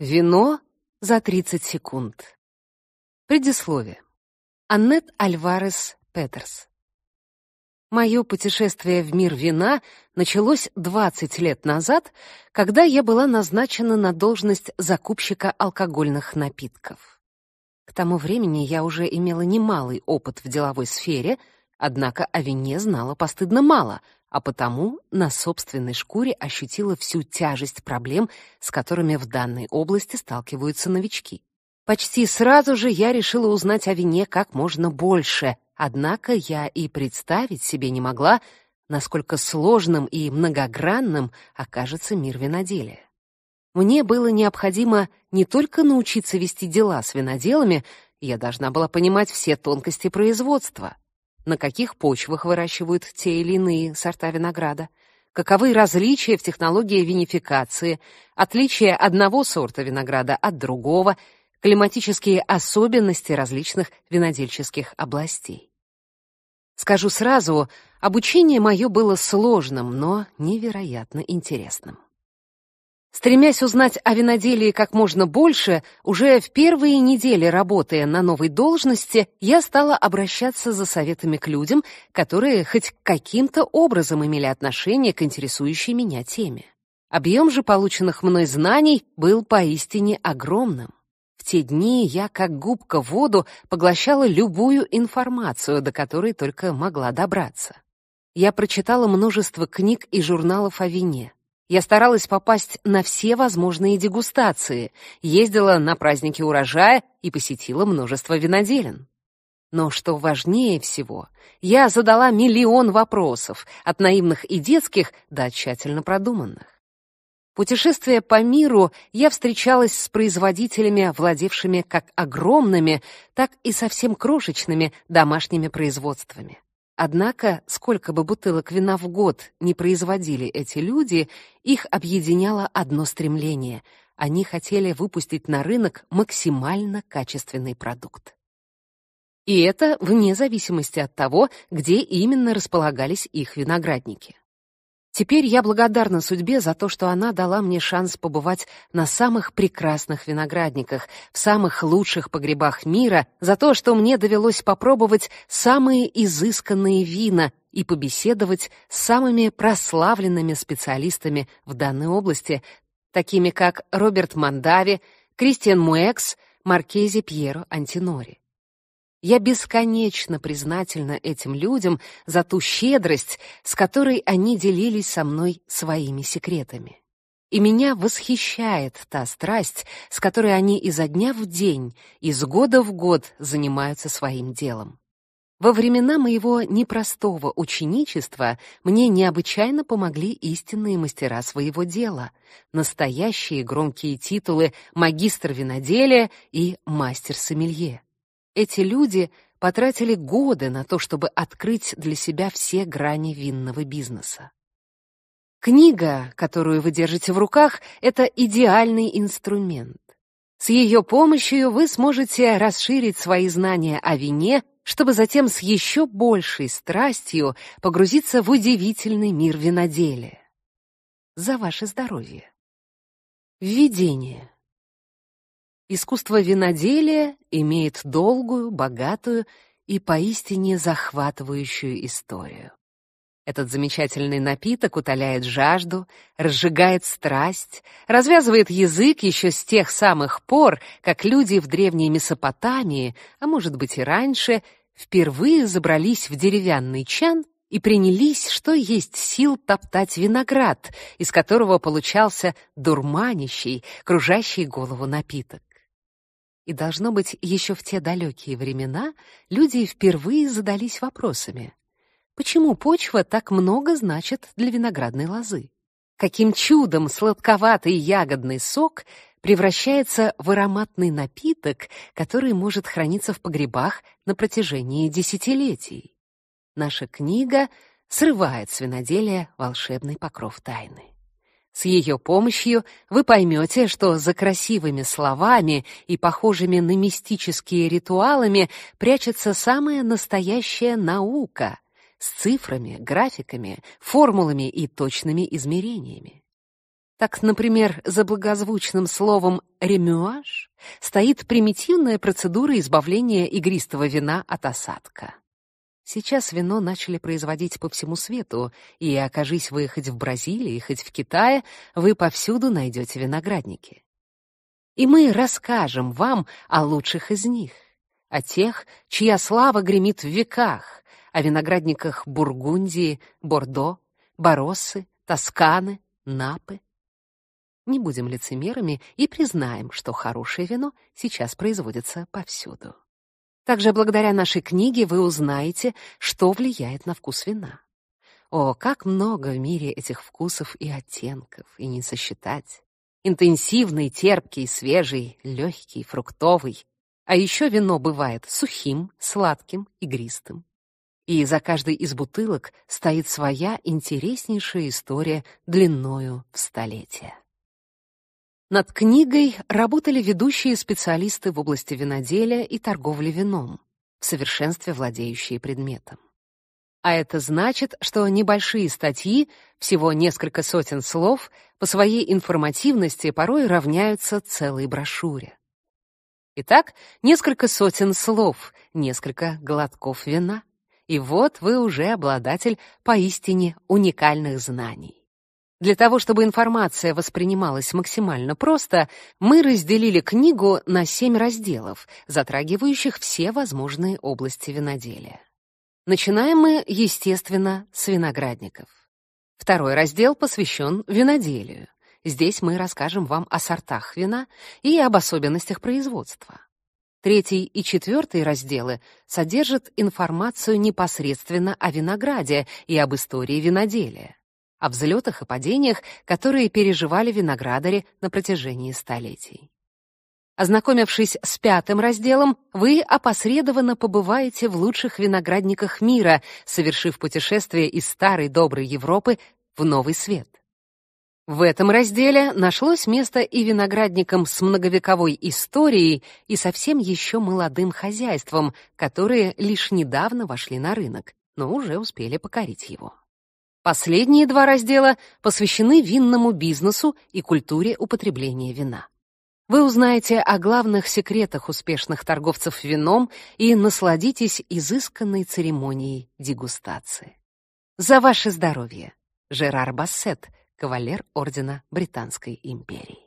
Вино за 30 секунд. Предисловие. Аннет Альварес Петерс. Мое путешествие в мир вина началось 20 лет назад, когда я была назначена на должность закупщика алкогольных напитков. К тому времени я уже имела немалый опыт в деловой сфере — Однако о вине знала постыдно мало, а потому на собственной шкуре ощутила всю тяжесть проблем, с которыми в данной области сталкиваются новички. Почти сразу же я решила узнать о вине как можно больше, однако я и представить себе не могла, насколько сложным и многогранным окажется мир виноделия. Мне было необходимо не только научиться вести дела с виноделами, я должна была понимать все тонкости производства — на каких почвах выращивают те или иные сорта винограда, каковы различия в технологии винификации, отличия одного сорта винограда от другого, климатические особенности различных винодельческих областей. Скажу сразу, обучение мое было сложным, но невероятно интересным. Стремясь узнать о виноделии как можно больше, уже в первые недели работая на новой должности, я стала обращаться за советами к людям, которые хоть каким-то образом имели отношение к интересующей меня теме. Объем же полученных мной знаний был поистине огромным. В те дни я, как губка в воду, поглощала любую информацию, до которой только могла добраться. Я прочитала множество книг и журналов о вине, я старалась попасть на все возможные дегустации, ездила на праздники урожая и посетила множество виноделен. Но что важнее всего, я задала миллион вопросов, от наивных и детских до тщательно продуманных. Путешествуя по миру, я встречалась с производителями, владевшими как огромными, так и совсем крошечными домашними производствами. Однако, сколько бы бутылок вина в год не производили эти люди, их объединяло одно стремление — они хотели выпустить на рынок максимально качественный продукт. И это вне зависимости от того, где именно располагались их виноградники. Теперь я благодарна судьбе за то, что она дала мне шанс побывать на самых прекрасных виноградниках, в самых лучших погребах мира, за то, что мне довелось попробовать самые изысканные вина и побеседовать с самыми прославленными специалистами в данной области, такими как Роберт Мандави, Кристиан Муэкс, Маркезе Пьеро Антинори. Я бесконечно признательна этим людям за ту щедрость, с которой они делились со мной своими секретами. И меня восхищает та страсть, с которой они изо дня в день, из года в год занимаются своим делом. Во времена моего непростого ученичества мне необычайно помогли истинные мастера своего дела, настоящие громкие титулы магистр виноделия и мастер сомелье. Эти люди потратили годы на то, чтобы открыть для себя все грани винного бизнеса. Книга, которую вы держите в руках, это идеальный инструмент. С ее помощью вы сможете расширить свои знания о вине, чтобы затем с еще большей страстью погрузиться в удивительный мир виноделия. За ваше здоровье. Введение. Искусство виноделия имеет долгую, богатую и поистине захватывающую историю. Этот замечательный напиток утоляет жажду, разжигает страсть, развязывает язык еще с тех самых пор, как люди в древней Месопотамии, а может быть и раньше, впервые забрались в деревянный чан и принялись, что есть сил, топтать виноград, из которого получался дурманящий, кружащий голову напиток. И, должно быть, еще в те далекие времена люди впервые задались вопросами. Почему почва так много значит для виноградной лозы? Каким чудом сладковатый ягодный сок превращается в ароматный напиток, который может храниться в погребах на протяжении десятилетий? Наша книга срывает с виноделия волшебный покров тайны. С ее помощью вы поймете, что за красивыми словами и похожими на мистические ритуалами прячется самая настоящая наука с цифрами, графиками, формулами и точными измерениями. Так, например, за благозвучным словом «ремюаж» стоит примитивная процедура избавления игристого вина от осадка. Сейчас вино начали производить по всему свету, и, окажись вы хоть в Бразилии, хоть в Китае, вы повсюду найдете виноградники. И мы расскажем вам о лучших из них, о тех, чья слава гремит в веках, о виноградниках Бургундии, Бордо, Баросы, Тосканы, Напы. Не будем лицемерами и признаем, что хорошее вино сейчас производится повсюду. Также благодаря нашей книге вы узнаете, что влияет на вкус вина. О, как много в мире этих вкусов и оттенков, и не сосчитать. Интенсивный, терпкий, свежий, легкий, фруктовый. А еще вино бывает сухим, сладким, игристым. И за каждой из бутылок стоит своя интереснейшая история длиною в столетия. Над книгой работали ведущие специалисты в области виноделия и торговли вином, в совершенстве владеющие предметом. А это значит, что небольшие статьи, всего несколько сотен слов, по своей информативности порой равняются целой брошюре. Итак, несколько сотен слов, несколько глотков вина. И вот вы уже обладатель поистине уникальных знаний. Для того, чтобы информация воспринималась максимально просто, мы разделили книгу на семь разделов, затрагивающих все возможные области виноделия. Начинаем мы, естественно, с виноградников. Второй раздел посвящен виноделию. Здесь мы расскажем вам о сортах вина и об особенностях производства. Третий и четвертый разделы содержат информацию непосредственно о винограде и об истории виноделия о взлетах и падениях, которые переживали виноградари на протяжении столетий. Ознакомившись с пятым разделом, вы опосредованно побываете в лучших виноградниках мира, совершив путешествие из старой доброй Европы в новый свет. В этом разделе нашлось место и виноградникам с многовековой историей, и совсем еще молодым хозяйством, которые лишь недавно вошли на рынок, но уже успели покорить его. Последние два раздела посвящены винному бизнесу и культуре употребления вина. Вы узнаете о главных секретах успешных торговцев вином и насладитесь изысканной церемонией дегустации. За ваше здоровье! Жерар Бассет, кавалер Ордена Британской империи.